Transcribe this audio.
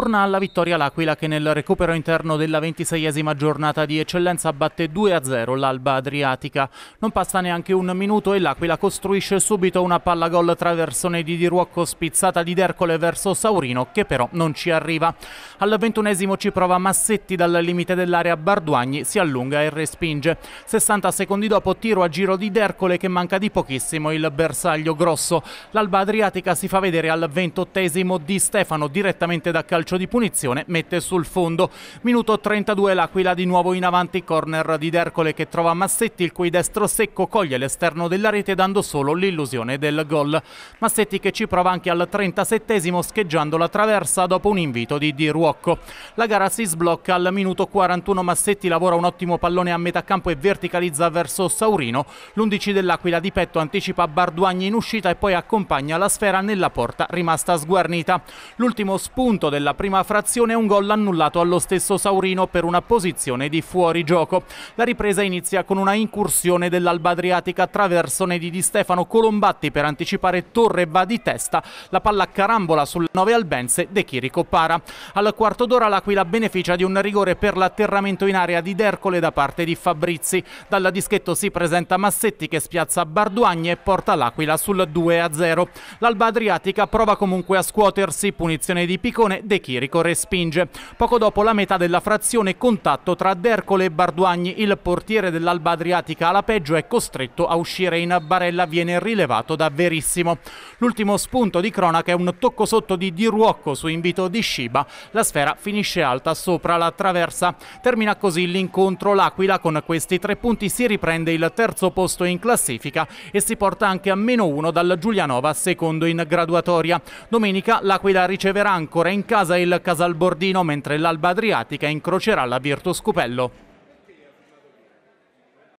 torna alla vittoria l'Aquila che nel recupero interno della ventiseiesima giornata di eccellenza batte 2-0 l'Alba Adriatica. Non passa neanche un minuto e l'Aquila costruisce subito una palla gol traversone di Diruocco spizzata di Dercole verso Saurino che però non ci arriva. Al ventunesimo ci prova Massetti dal limite dell'area Barduagni, si allunga e respinge. 60 secondi dopo tiro a giro di Dercole che manca di pochissimo il bersaglio grosso. L'Alba Adriatica si fa vedere al ventottesimo di Stefano direttamente da calcio calcio di punizione mette sul fondo. Minuto 32 l'Aquila di nuovo in avanti, corner di Dercole che trova Massetti il cui destro secco coglie l'esterno della rete dando solo l'illusione del gol. Massetti che ci prova anche al 37esimo scheggiando la traversa dopo un invito di Di Ruocco. La gara si sblocca al minuto 41 Massetti lavora un ottimo pallone a metà campo e verticalizza verso Saurino. L'11 dell'Aquila di petto anticipa Barduagni in uscita e poi accompagna la sfera nella porta rimasta sguarnita. L'ultimo spunto della prima frazione un gol annullato allo stesso Saurino per una posizione di fuori gioco. La ripresa inizia con una incursione dell'Alba Adriatica traversone di Di Stefano Colombatti per anticipare Torre va di testa, la palla carambola sul 9 albense De Chirico Para. Al quarto d'ora l'Aquila beneficia di un rigore per l'atterramento in area di Dercole da parte di Fabrizi. Dalla dischetto si presenta Massetti che spiazza Barduagni e porta l'Aquila sul 2-0. L'Alba Adriatica prova comunque a scuotersi, punizione di Picone, De Chirico respinge. Poco dopo la metà della frazione contatto tra D'Ercole e Barduagni, il portiere dell'Alba Adriatica alla peggio è costretto a uscire in barella, viene rilevato da Verissimo. L'ultimo spunto di cronaca è un tocco sotto di Di su invito di Shiba. La sfera finisce alta sopra la traversa. Termina così l'incontro. L'Aquila con questi tre punti si riprende il terzo posto in classifica e si porta anche a meno uno dal Giulianova, secondo in graduatoria. Domenica l'Aquila riceverà ancora in casa il Casalbordino, mentre l'Alba Adriatica incrocerà la Virtus Cupello.